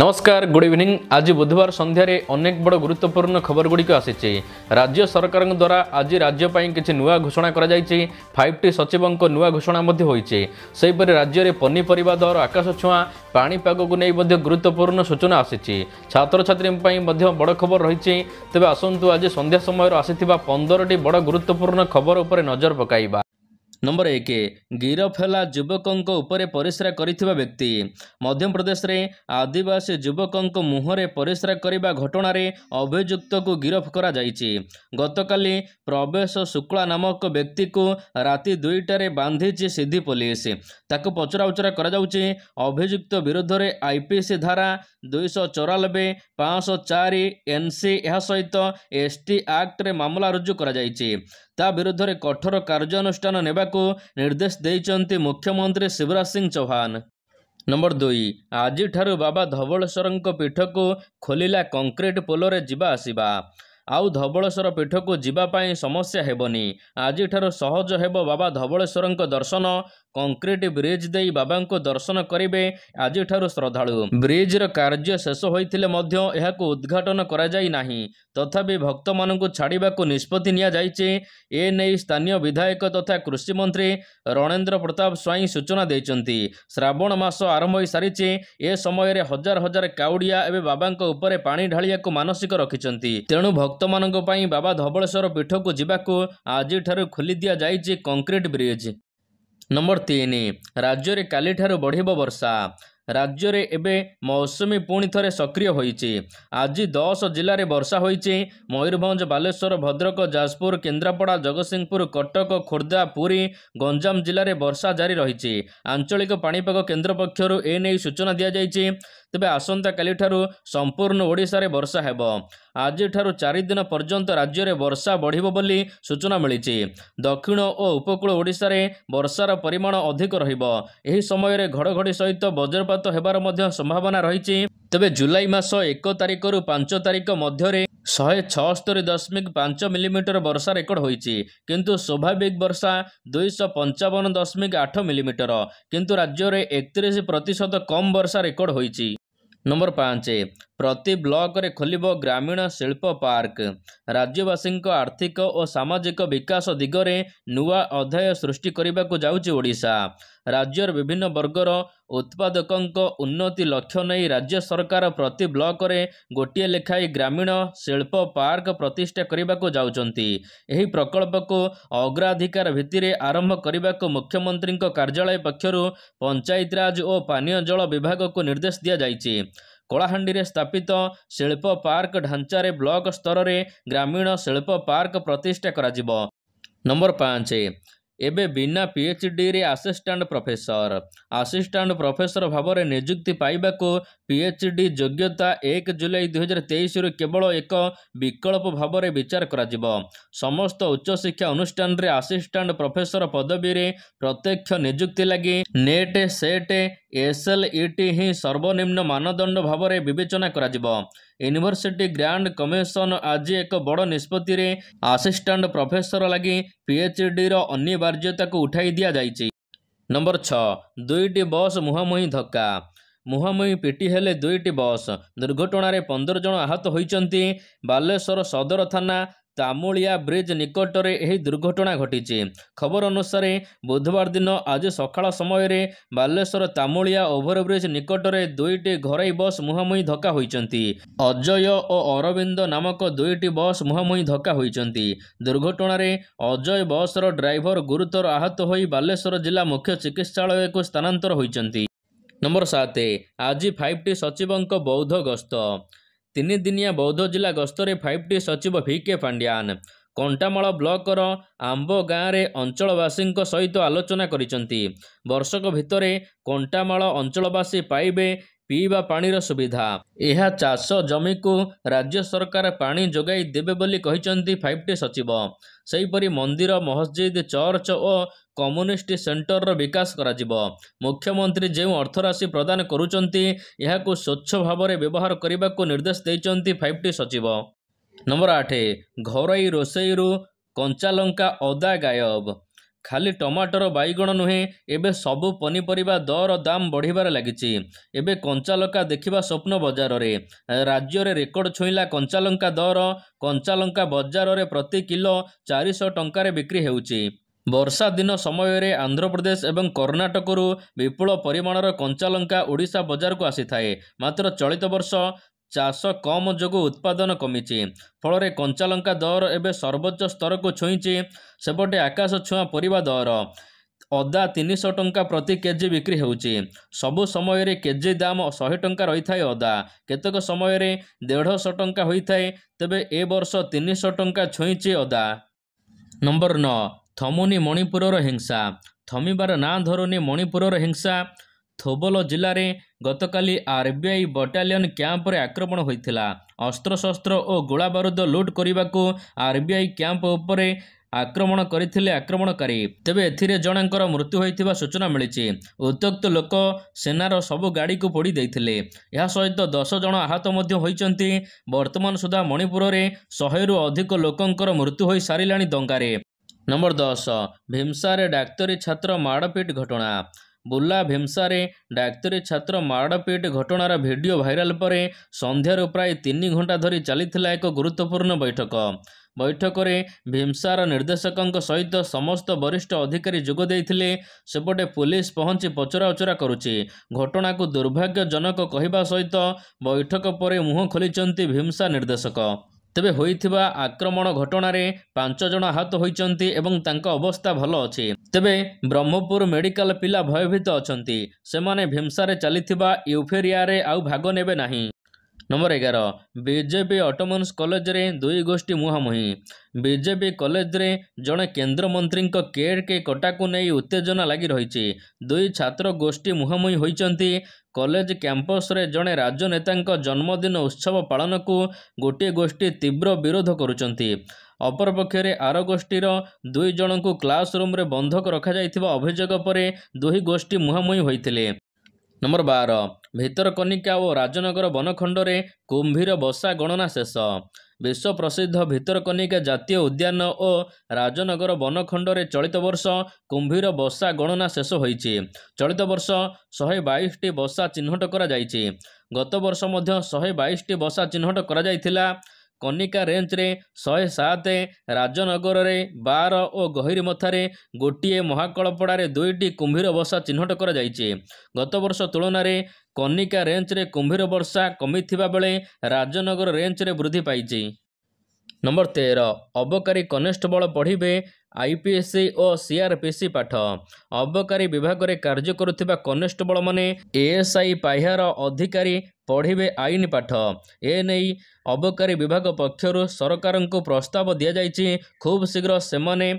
ନମସ୍କାର good evening ଆଜି ବୁଧବାର ସନ୍ଧ୍ୟାରେ ଅନେକ ବଡ଼ ଗୁରୁତ୍ୱପୂର୍ଣ୍ଣ ଖବରଗୁଡ଼ିକ ଆସିଛି ରାଜ୍ୟ ସରକାରଙ୍କ ଦ୍ୱାରା ଆଜି ରାଜ୍ୟ ପାଇଁ କିଛି ନୂଆ ଘୋଷଣା କରାଯାଇଛି ଫାଇଭ୍ ଟି ସଚିବଙ୍କ ନୂଆ ଘୋଷଣା ମଧ୍ୟ ହୋଇଛି ସେହିପରି ରାଜ୍ୟରେ ପନିପରିବା ଦର ଆକାଶ ଛୁଆଁ ପାଣିପାଗକୁ ନେଇ ମଧ୍ୟ ଗୁରୁତ୍ୱପୂର୍ଣ୍ଣ ସୂଚନା ଆସିଛି ଛାତ୍ରଛାତ୍ରୀଙ୍କ ପାଇଁ ମଧ୍ୟ ବଡ଼ ଖବର ରହିଛି ତେବେ ଆସନ୍ତୁ ଆଜି ସନ୍ଧ୍ୟା ସମୟରେ ଆସିଥିବା ପନ୍ଦରଟି ବଡ଼ ଗୁରୁତ୍ୱପୂର୍ଣ୍ଣ ଖବର ଉପରେ ନଜର ପକାଇବା ନମ୍ବର ଏକ ଗିରଫ ହେଲା ଯୁବକଙ୍କ ଉପରେ ପରିସ୍ରା କରିଥିବା ବ୍ୟକ୍ତି ମଧ୍ୟପ୍ରଦେଶରେ ଆଦିବାସୀ ଯୁବକଙ୍କ ମୁହଁରେ ପରିସ୍ରା କରିବା ଘଟଣାରେ ଅଭିଯୁକ୍ତକୁ ଗିରଫ କରାଯାଇଛି ଗତକାଲି ପ୍ରବେଶ ଶୁକ୍ଳା ନାମକ ବ୍ୟକ୍ତିକୁ ରାତି ଦୁଇଟାରେ ବାନ୍ଧିଛି ସିଦ୍ଧି ପୋଲିସ ତାକୁ ପଚରାଉଚରା କରାଯାଉଛି ଅଭିଯୁକ୍ତ ବିରୁଦ୍ଧରେ ଆଇପିସି ଧାରା ଦୁଇଶହ ଚଉରାନବେ ପାଞ୍ଚଶହ ଚାରି ଏନ୍ସି ଏହା ସହିତ ଏସ୍ ଟି ଆକ୍ଟରେ ମାମଲା ରୁଜୁ କରାଯାଇଛି ତା ବିରୁଦ୍ଧରେ କଠୋର କାର୍ଯ୍ୟାନୁଷ୍ଠାନ ନେବାକୁ କରିବାକୁ ନିର୍ଦ୍ଦେଶ ଦେଇଛନ୍ତି ମୁଖ୍ୟମନ୍ତ୍ରୀ ଶିବରାଜ ସିଂ ଚୌହାନ ନମ୍ବର ଦୁଇ ଆଜିଠାରୁ ବାବା ଧବଳେଶ୍ୱରଙ୍କ ପୀଠକୁ ଖୋଲିଲା କଂକ୍ରିଟ୍ ପୋଲରେ ଯିବା ଆସିବା ଆଉ ଧବଳେଶ୍ୱର ପୀଠକୁ ଯିବା ପାଇଁ ସମସ୍ୟା ହେବନି ଆଜିଠାରୁ ସହଜ ହେବ ବାବା ଧବଳେଶ୍ୱରଙ୍କ ଦର୍ଶନ କଂକ୍ରିଟ ବ୍ରିଜ୍ ଦେଇ ବାବାଙ୍କୁ ଦର୍ଶନ କରିବେ ଆଜିଠାରୁ ଶ୍ରଦ୍ଧାଳୁ ବ୍ରିଜ୍ର କାର୍ଯ୍ୟ ଶେଷ ହୋଇଥିଲେ ମଧ୍ୟ ଏହାକୁ ଉଦ୍ଘାଟନ କରାଯାଇ ନାହିଁ ତଥାପି ଭକ୍ତମାନଙ୍କୁ ଛାଡ଼ିବାକୁ ନିଷ୍ପତ୍ତି ନିଆଯାଇଛି ଏ ନେଇ ସ୍ଥାନୀୟ ବିଧାୟକ ତଥା କୃଷିମନ୍ତ୍ରୀ ରଣେନ୍ଦ୍ର ପ୍ରତାପ ସ୍ୱାଇଁ ସୂଚନା ଦେଇଛନ୍ତି ଶ୍ରାବଣ ମାସ ଆରମ୍ଭ ହୋଇସାରିଛି ଏ ସମୟରେ ହଜାର ହଜାର କାଉଡ଼ିଆ ଏବେ ବାବାଙ୍କ ଉପରେ ପାଣି ଢାଳିବାକୁ ମାନସିକ ରଖିଛନ୍ତି ତେଣୁ ଭକ୍ତମାନଙ୍କ ପାଇଁ ବାବା ଧବଳେଶ୍ୱର ପୀଠକୁ ଯିବାକୁ ଆଜିଠାରୁ ଖୋଲି ଦିଆଯାଇଛି କଂକ୍ରିଟ୍ ବ୍ରିଜ୍ ନମ୍ବର ତିନି ରାଜ୍ୟରେ କାଲିଠାରୁ ବଢ଼ିବ ବର୍ଷା ରାଜ୍ୟରେ ଏବେ ମୌସୁମୀ ପୁଣି ଥରେ ସକ୍ରିୟ ହୋଇଛି ଆଜି ଦଶ ଜିଲ୍ଲାରେ ବର୍ଷା ହୋଇଛି ମୟୂରଭଞ୍ଜ ବାଲେଶ୍ୱର ଭଦ୍ରକ ଯାଜପୁର କେନ୍ଦ୍ରାପଡ଼ା ଜଗତସିଂହପୁର କଟକ ଖୋର୍ଦ୍ଧା ପୁରୀ ଗଞ୍ଜାମ ଜିଲ୍ଲାରେ ବର୍ଷା ଜାରି ରହିଛି ଆଞ୍ଚଳିକ ପାଣିପାଗ କେନ୍ଦ୍ର ପକ୍ଷରୁ ଏନେଇ ସୂଚନା ଦିଆଯାଇଛି ତେବେ ଆସନ୍ତାକାଲିଠାରୁ ସମ୍ପୂର୍ଣ୍ଣ ଓଡ଼ିଶାରେ ବର୍ଷା ହେବ ଆଜିଠାରୁ ଚାରିଦିନ ପର୍ଯ୍ୟନ୍ତ ରାଜ୍ୟରେ ବର୍ଷା ବଢ଼ିବ ବୋଲି ସୂଚନା ମିଳିଛି ଦକ୍ଷିଣ ଓ ଉପକୂଳ ଓଡ଼ିଶାରେ ବର୍ଷାର ପରିମାଣ ଅଧିକ ରହିବ ଏହି ସମୟରେ ଘଡ଼ଘଡ଼ି ସହିତ ବଜ୍ରପାତ ହେବାର ମଧ୍ୟ ସମ୍ଭାବନା ରହିଛି ତେବେ ଜୁଲାଇ ମାସ ଏକ ତାରିଖରୁ ପାଞ୍ଚ ତାରିଖ ମଧ୍ୟରେ ଶହେ ଛଅସ୍ତରି ଦଶମିକ ପାଞ୍ଚ ମିଲିମିଟର ବର୍ଷା ରେକର୍ଡ ହୋଇଛି କିନ୍ତୁ ସ୍ୱାଭାବିକ ବର୍ଷା ଦୁଇଶହ ପଞ୍ଚାବନ ଦଶମିକ ଆଠ ମିଲିମିଟର କିନ୍ତୁ ରାଜ୍ୟରେ ଏକତିରିଶ ପ୍ରତିଶତ କମ୍ ବର୍ଷା ରେକର୍ଡ ହୋଇଛି ନମ୍ବର ପାଞ୍ଚ ପ୍ରତି ବ୍ଲକରେ ଖୋଲିବ ଗ୍ରାମୀଣ ଶିଳ୍ପ ପାର୍କ ରାଜ୍ୟବାସୀଙ୍କ ଆର୍ଥିକ ଓ ସାମାଜିକ ବିକାଶ ଦିଗରେ ନୂଆ ଅଧ୍ୟାୟ ସୃଷ୍ଟି କରିବାକୁ ଯାଉଛି ଓଡ଼ିଶା ରାଜ୍ୟର ବିଭିନ୍ନ ବର୍ଗର ଉତ୍ପାଦକଙ୍କ ଉନ୍ନତି ଲକ୍ଷ୍ୟ ନେଇ ରାଜ୍ୟ ସରକାର ପ୍ରତି ବ୍ଲକରେ ଗୋଟିଏ ଲେଖାଏଁ ଗ୍ରାମୀଣ ଶିଳ୍ପ ପାର୍କ ପ୍ରତିଷ୍ଠା କରିବାକୁ ଯାଉଛନ୍ତି ଏହି ପ୍ରକଳ୍ପକୁ ଅଗ୍ରାଧିକାର ଭିତ୍ତିରେ ଆରମ୍ଭ କରିବାକୁ ମୁଖ୍ୟମନ୍ତ୍ରୀଙ୍କ କାର୍ଯ୍ୟାଳୟ ପକ୍ଷରୁ ପଞ୍ଚାୟତିରାଜ ଓ ପାନୀୟ ଜଳ ବିଭାଗକୁ ନିର୍ଦ୍ଦେଶ ଦିଆଯାଇଛି କଳାହାଣ୍ଡିରେ ସ୍ଥାପିତ ଶିଳ୍ପ ପାର୍କ ଢାଞ୍ଚାରେ ବ୍ଲକ ସ୍ତରରେ ଗ୍ରାମୀଣ ଶିଳ୍ପ ପାର୍କ ପ୍ରତିଷ୍ଠା କରାଯିବ ନମ୍ବର ପାଞ୍ଚ ଏବେ ବିନା ପିଏଚ୍ଡିରେ ଆସିଷ୍ଟାଣ୍ଟ ପ୍ରଫେସର ଆସିଷ୍ଟାଣ୍ଟ ପ୍ରଫେସର ଭାବରେ ନିଯୁକ୍ତି ପାଇବାକୁ ପି ଏଚ୍ ଡି ଯୋଗ୍ୟତା ଏକ ଜୁଲାଇ ଦୁଇ ହଜାର ତେଇଶରୁ କେବଳ ଏକ ବିକଳ୍ପ ଭାବରେ ବିଚାର କରାଯିବ ସମସ୍ତ ଉଚ୍ଚଶିକ୍ଷା ଅନୁଷ୍ଠାନରେ ଆସିଷ୍ଟାଣ୍ଟ ପ୍ରଫେସର ପଦବୀରେ ପ୍ରତ୍ୟକ୍ଷ ନିଯୁକ୍ତି ଲାଗି ନେଟ୍ ସେଟ୍ ଏସ୍ଏଲ୍ଇଟି ହିଁ ସର୍ବନିମ୍ନ ମାନଦଣ୍ଡ ଭାବରେ ବିବେଚନା କରାଯିବ ୟୁନିଭର୍ସିଟି ଗ୍ରାଣ୍ଡ କମିଶନ ଆଜି ଏକ ବଡ଼ ନିଷ୍ପତ୍ତିରେ ଆସିଷ୍ଟାଣ୍ଟ ପ୍ରଫେସର ଲାଗି ପିଏଚ୍ଡିର ଅନିବାର୍ଯ୍ୟତାକୁ ଉଠାଇ ଦିଆଯାଇଛି ନମ୍ବର ଛଅ ଦୁଇଟି ବସ୍ ମୁହାଁମୁହିଁ ଧକ୍କା ମୁହାଁମୁହିଁ ପିଟି ହେଲେ ଦୁଇଟି ବସ୍ ଦୁର୍ଘଟଣାରେ ପନ୍ଦର ଜଣ ଆହତ ହୋଇଛନ୍ତି ବାଲେଶ୍ୱର ସଦର ଥାନା ତାମୁଳିଆ ବ୍ରିଜ୍ ନିକଟରେ ଏହି ଦୁର୍ଘଟଣା ଘଟିଛି ଖବର ଅନୁସାରେ ବୁଧବାର ଦିନ ଆଜି ସକାଳ ସମୟରେ ବାଲେଶ୍ୱର ତାମୁଳିଆ ଓଭରବ୍ରିଜ୍ ନିକଟରେ ଦୁଇଟି ଘରୋଇ ବସ୍ ମୁହାଁମୁହିଁ ଧକ୍କା ହୋଇଛନ୍ତି ଅଜୟ ଓ ଅରବିନ୍ଦ ନାମକ ଦୁଇଟି ବସ୍ ମୁହାଁମୁହିଁ ଧକ୍କା ହୋଇଛନ୍ତି ଦୁର୍ଘଟଣାରେ ଅଜୟ ବସ୍ର ଡ୍ରାଇଭର ଗୁରୁତର ଆହତ ହୋଇ ବାଲେଶ୍ୱର ଜିଲ୍ଲା ମୁଖ୍ୟ ଚିକିତ୍ସାଳୟକୁ ସ୍ଥାନାନ୍ତର ହୋଇଛନ୍ତି ନମ୍ବର ସାତ ଆଜି ଫାଇଭ୍ ଟି ସଚିବଙ୍କ ବୌଦ୍ଧ ଗସ୍ତ ତିନିଦିନିଆ ବୌଦ୍ଧ ଜିଲ୍ଲା ଗସ୍ତରେ ଫାଇଭ୍ ଟି ସଚିବ ଭି କେ ପାଣ୍ଡିଆନ୍ କଣ୍ଟାମାଳ ବ୍ଲକର ଆମ୍ବ ଗାଁରେ ଅଞ୍ଚଳବାସୀଙ୍କ ସହିତ ଆଲୋଚନା କରିଛନ୍ତି ବର୍ଷକ ଭିତରେ କଣ୍ଟାମାଳ ଅଞ୍ଚଳବାସୀ ପାଇବେ ପିଇବା ପାଣିର ସୁବିଧା ଏହା ଚାଷ ଜମିକୁ ରାଜ୍ୟ ସରକାର ପାଣି ଯୋଗାଇ ଦେବେ ବୋଲି କହିଛନ୍ତି ଫାଇଭ୍ ଟି ସଚିବ ସେହିପରି ମନ୍ଦିର ମସଜିଦ୍ ଚର୍ଚ୍ଚ ଓ କମ୍ୟୁନିଷ୍ଟ ସେଣ୍ଟରର ବିକାଶ କରାଯିବ ମୁଖ୍ୟମନ୍ତ୍ରୀ ଯେଉଁ ଅର୍ଥରାଶି ପ୍ରଦାନ କରୁଛନ୍ତି ଏହାକୁ ସ୍ୱଚ୍ଛ ଭାବରେ ବ୍ୟବହାର କରିବାକୁ ନିର୍ଦ୍ଦେଶ ଦେଇଛନ୍ତି ଫାଇଭ୍ ଟି ସଚିବ ନମ୍ବର ଆଠ ଘରୋଇ ରୋଷେଇରୁ କଞ୍ଚାଲଙ୍କା ଅଦା ଗାୟବ ଖାଲି ଟମାଟର ବାଇଗଣ ନୁହେଁ ଏବେ ସବୁ ପନିପରିବା ଦର ଦାମ ବଢ଼ିବାରେ ଲାଗିଛି ଏବେ କଞ୍ଚାଲଙ୍କା ଦେଖିବା ସ୍ୱପ୍ନ ବଜାରରେ ରାଜ୍ୟରେ ରେକର୍ଡ ଛୁଇଁଲା କଞ୍ଚାଲଙ୍କା ଦର କଞ୍ଚାଲଙ୍କା ବଜାରରେ ପ୍ରତି କିଲୋ ଚାରିଶହ ଟଙ୍କାରେ ବିକ୍ରି ହେଉଛି ବର୍ଷା ଦିନ ସମୟରେ ଆନ୍ଧ୍ରପ୍ରଦେଶ ଏବଂ କର୍ଣ୍ଣାଟକରୁ ବିପୁଳ ପରିମାଣର କଞ୍ଚାଲଙ୍କା ଓଡ଼ିଶା ବଜାରକୁ ଆସିଥାଏ ମାତ୍ର ଚଳିତ ବର୍ଷ ଚାଷ କମ୍ ଯୋଗୁଁ ଉତ୍ପାଦନ କମିଛି ଫଳରେ କଞ୍ଚାଲଙ୍କା ଦର ଏବେ ସର୍ବୋଚ୍ଚ ସ୍ତରକୁ ଛୁଇଁଛି ସେପଟେ ଆକାଶ ଛୁଆଁ ପରିବା ଦର ଅଦା ତିନିଶହ ଟଙ୍କା ପ୍ରତି କେଜି ବିକ୍ରି ହେଉଛି ସବୁ ସମୟରେ କେଜି ଦାମ ଶହେ ଟଙ୍କା ରହିଥାଏ ଅଦା କେତେକ ସମୟରେ ଦେଢ଼ଶହ ଟଙ୍କା ହୋଇଥାଏ ତେବେ ଏ ବର୍ଷ ତିନିଶହ ଟଙ୍କା ଛୁଇଁଛି ଅଦା ନମ୍ବର ନଅ ଥମୁନି ମଣିପୁରର ହିଂସା ଥମିବାର ନାଁ ଧରୁନି ମଣିପୁରର ହିଂସା ଥୋବଲ ଜିଲ୍ଲାରେ ଗତକାଲି ଆର୍ବିଆଇ ବଟାଲିୟନ୍ କ୍ୟାମ୍ପରେ ଆକ୍ରମଣ ହୋଇଥିଲା ଅସ୍ତ୍ରଶସ୍ତ୍ର ଓ ଗୋଳାବାରୁଦ ଲୁଟ୍ କରିବାକୁ ଆର୍ବିଆଇ କ୍ୟାମ୍ପ ଉପରେ ଆକ୍ରମଣ କରିଥିଲେ ଆକ୍ରମଣକାରୀ ତେବେ ଏଥିରେ ଜଣଙ୍କର ମୃତ୍ୟୁ ହୋଇଥିବା ସୂଚନା ମିଳିଛି ଉତ୍ତ୍ୟକ୍ତ ଲୋକ ସେନାର ସବୁ ଗାଡ଼ିକୁ ପୋଡ଼ି ଦେଇଥିଲେ ଏହା ସହିତ ଦଶ ଜଣ ଆହତ ମଧ୍ୟ ହୋଇଛନ୍ତି ବର୍ତ୍ତମାନ ସୁଦ୍ଧା ମଣିପୁରରେ ଶହେରୁ ଅଧିକ ଲୋକଙ୍କର ମୃତ୍ୟୁ ହୋଇସାରିଲାଣି ଦଙ୍ଗାରେ ନମ୍ବର ଦଶ ଭୀମସାରେ ଡାକ୍ତରୀ ଛାତ୍ର ମାଡ଼ପିଟ ଘଟଣା ବୁର୍ଲା ଭୀମସାରେ ଡାକ୍ତରୀ ଛାତ୍ର ମାଡ଼ପିଟ ଘଟଣାର ଭିଡ଼ିଓ ଭାଇରାଲ ପରେ ସନ୍ଧ୍ୟାରୁ ପ୍ରାୟ ତିନି ଘଣ୍ଟା ଧରି ଚାଲିଥିଲା ଏକ ଗୁରୁତ୍ୱପୂର୍ଣ୍ଣ ବୈଠକ ବୈଠକରେ ଭୀମସାର ନିର୍ଦ୍ଦେଶକଙ୍କ ସହିତ ସମସ୍ତ ବରିଷ୍ଠ ଅଧିକାରୀ ଯୋଗ ଦେଇଥିଲେ ସେପଟେ ପୁଲିସ ପହଞ୍ଚି ପଚରାଉଚରା କରୁଛି ଘଟଣାକୁ ଦୁର୍ଭାଗ୍ୟଜନକ କହିବା ସହିତ ବୈଠକ ପରେ ମୁହଁ ଖୋଲିଛନ୍ତି ଭୀମସା ନିର୍ଦ୍ଦେଶକ ତେବେ ହୋଇଥିବା ଆକ୍ରମଣ ଘଟଣାରେ ପାଞ୍ଚ ଜଣ ଆହତ ହୋଇଛନ୍ତି ଏବଂ ତାଙ୍କ ଅବସ୍ଥା ଭଲ ଅଛି ତେବେ ବ୍ରହ୍ମପୁର ମେଡିକାଲ ପିଲା ଭୟଭୀତ ଅଛନ୍ତି ସେମାନେ ଭୀମସାରେ ଚାଲିଥିବା ୟୁଫେରିଆରେ ଆଉ ଭାଗ ନେବେ ନାହିଁ ନମ୍ବର ଏଗାର ବିଜେପି ଅଟୋମନ୍ସ କଲେଜରେ ଦୁଇ ଗୋଷ୍ଠୀ ମୁହାଁମୁହିଁ ବିଜେପି କଲେଜରେ ଜଣେ କେନ୍ଦ୍ରମନ୍ତ୍ରୀଙ୍କ କେର୍ କେ କଟାକୁ ନେଇ ଉତ୍ତେଜନା ଲାଗି ରହିଛି ଦୁଇ ଛାତ୍ର ଗୋଷ୍ଠୀ ମୁହାଁମୁହିଁ ହୋଇଛନ୍ତି କଲେଜ କ୍ୟାମ୍ପସରେ ଜଣେ ରାଜନେତାଙ୍କ ଜନ୍ମଦିନ ଉତ୍ସବ ପାଳନକୁ ଗୋଟିଏ ଗୋଷ୍ଠୀ ତୀବ୍ର ବିରୋଧ କରୁଛନ୍ତି ଅପରପକ୍ଷରେ ଆର ଗୋଷ୍ଠୀର ଦୁଇ ଜଣଙ୍କୁ କ୍ଲାସରୁମ୍ରେ ବନ୍ଧକ ରଖାଯାଇଥିବା ଅଭିଯୋଗ ପରେ ଦୁଇ ଗୋଷ୍ଠୀ ମୁହାଁମୁହିଁ ହୋଇଥିଲେ ନମ୍ବର ବାର ଭିତରକନିକା ଓ ରାଜନଗର ବନଖଣ୍ଡରେ କୁମ୍ଭୀର ବସା ଗଣନା ଶେଷ ବିଶ୍ୱ ପ୍ରସିଦ୍ଧ ଭିତରକନିକା ଜାତୀୟ ଉଦ୍ୟାନ ଓ ରାଜନଗର ବନଖଣ୍ଡରେ ଚଳିତ ବର୍ଷ କୁମ୍ଭୀର ବସା ଗଣନା ଶେଷ ହୋଇଛି ଚଳିତ ବର୍ଷ ଶହେ ବାଇଶଟି ବସା ଚିହ୍ନଟ କରାଯାଇଛି ଗତ ବର୍ଷ ମଧ୍ୟ ଶହେ ବାଇଶଟି ବସା ଚିହ୍ନଟ କରାଯାଇଥିଲା କନିକା ରେଞ୍ଜରେ ଶହେ ସାତ ରାଜନଗରରେ ବାର ଓ ଗହିରିମଥାରେ ଗୋଟିଏ ମହାକଳପଡ଼ାରେ ଦୁଇଟି କୁମ୍ଭୀର ବର୍ଷା ଚିହ୍ନଟ କରାଯାଇଛି ଗତବର୍ଷ ତୁଳନାରେ କନିକା ରେଞ୍ଜରେ କୁମ୍ଭୀର ବର୍ଷା କମିଥିବା ବେଳେ ରାଜନଗର ରେଞ୍ଜରେ ବୃଦ୍ଧି ପାଇଛି ନମ୍ବର ତେର ଅବକାରୀ କନେଷ୍ଟବଳ ପଢ଼ିବେ ଆଇପିଏସ୍ସି ଓ ସିଆର୍ପିସି ପାଠ ଅବକାରୀ ବିଭାଗରେ କାର୍ଯ୍ୟ କରୁଥିବା କନେଷ୍ଟବଳମାନେ ଏଏସ୍ଆଇ ପାହ୍ୟାର ଅଧିକାରୀ ପଢ଼ିବେ ଆଇନ ପାଠ ଏ ନେଇ ଅବକାରୀ ବିଭାଗ ପକ୍ଷରୁ ସରକାରଙ୍କୁ ପ୍ରସ୍ତାବ ଦିଆଯାଇଛି ଖୁବ୍ ଶୀଘ୍ର ସେମାନେ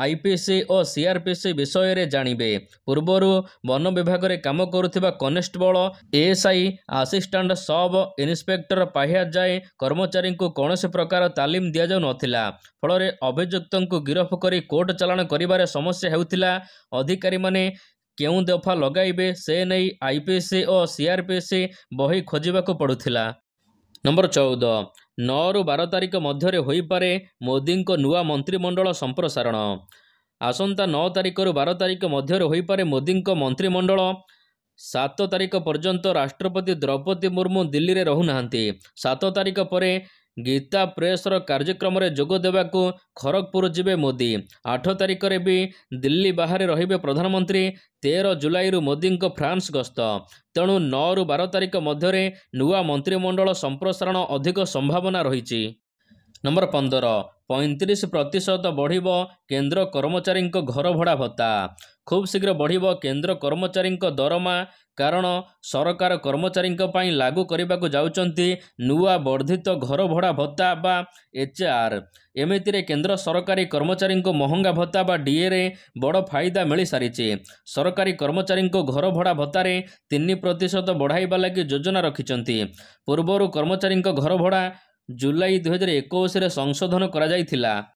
ଆଇପିସି ଓ ସିଆରପିସି ବିଷୟରେ ଜାଣିବେ ପୂର୍ବରୁ ବନ ବିଭାଗରେ କାମ କରୁଥିବା constable ASI assistant sub inspector ପାହ୍ୟା ଯାଏ କର୍ମଚାରୀଙ୍କୁ କୌଣସି ପ୍ରକାର ତାଲିମ ଦିଆଯାଉନଥିଲା ଫଳରେ ଅଭିଯୁକ୍ତଙ୍କୁ ଗିରଫ କରି କୋର୍ଟ ଚାଲାଣ କରିବାରେ ସମସ୍ୟା ହେଉଥିଲା ଅଧିକାରୀମାନେ କେଉଁ ଦଫା ଲଗାଇବେ ସେ ନେଇ ଆଇପିସି ଓ ସିଆରପିସି ବହି ଖୋଜିବାକୁ ପଡ଼ୁଥିଲା ନମ୍ବର ଚଉଦ ନଅରୁ ବାର ତାରିଖ ମଧ୍ୟରେ ହୋଇପାରେ ମୋଦିଙ୍କ ନୂଆ ମନ୍ତ୍ରିମଣ୍ଡଳ ସମ୍ପ୍ରସାରଣ ଆସନ୍ତା ନଅ ତାରିଖରୁ ବାର ତାରିଖ ମଧ୍ୟରେ ହୋଇପାରେ ମୋଦିଙ୍କ ମନ୍ତ୍ରିମଣ୍ଡଳ ସାତ ତାରିଖ ପର୍ଯ୍ୟନ୍ତ ରାଷ୍ଟ୍ରପତି ଦ୍ରୌପଦୀ ମୁର୍ମୁ ଦିଲ୍ଲୀରେ ରହୁନାହାନ୍ତି ସାତ ତାରିଖ ପରେ ଗୀତା ପ୍ରେସ୍ର କାର୍ଯ୍ୟକ୍ରମରେ ଯୋଗ ଦେବାକୁ ଖରଗପୁର ଯିବେ ମୋଦି ଆଠ ତାରିଖରେ ବି ଦିଲ୍ଲୀ ବାହାରେ ରହିବେ ପ୍ରଧାନମନ୍ତ୍ରୀ ତେର ଜୁଲାଇରୁ ମୋଦିଙ୍କ ଫ୍ରାନ୍ସ ଗସ୍ତ ତେଣୁ ନଅରୁ ବାର ତାରିଖ ମଧ୍ୟରେ ନୂଆ ମନ୍ତ୍ରିମଣ୍ଡଳ ସମ୍ପ୍ରସାରଣ ଅଧିକ ସମ୍ଭାବନା ରହିଛି ନମ୍ବର ପନ୍ଦର ପଇଁତିରିଶ ପ୍ରତିଶତ ବଢ଼ିବ କେନ୍ଦ୍ର କର୍ମଚାରୀଙ୍କ ଘର ଭଡ଼ା ଭତ୍ତା ଖୁବ୍ ଶୀଘ୍ର ବଢ଼ିବ କେନ୍ଦ୍ର କର୍ମଚାରୀଙ୍କ ଦରମା କାରଣ ସରକାର କର୍ମଚାରୀଙ୍କ ପାଇଁ ଲାଗୁ କରିବାକୁ ଯାଉଛନ୍ତି ନୂଆ ବର୍ଦ୍ଧିତ ଘର ଭଡ଼ା ଭତ୍ତା ବା ଏଚ୍ ଆର୍ ଏମିତିରେ କେନ୍ଦ୍ର ସରକାରୀ କର୍ମଚାରୀଙ୍କ ମହଙ୍ଗା ଭତ୍ତା ବା ଡିଏରେ ବଡ଼ ଫାଇଦା ମିଳିସାରିଛି ସରକାରୀ କର୍ମଚାରୀଙ୍କ ଘର ଭଡ଼ା ଭତ୍ତାରେ ତିନି ପ୍ରତିଶତ ବଢ଼ାଇବା ଲାଗି ଯୋଜନା ରଖିଛନ୍ତି ପୂର୍ବରୁ କର୍ମଚାରୀଙ୍କ ଘର ଭଡ଼ା ଜୁଲାଇ ଦୁଇହଜାର ଏକୋଇଶରେ ସଂଶୋଧନ କରାଯାଇଥିଲା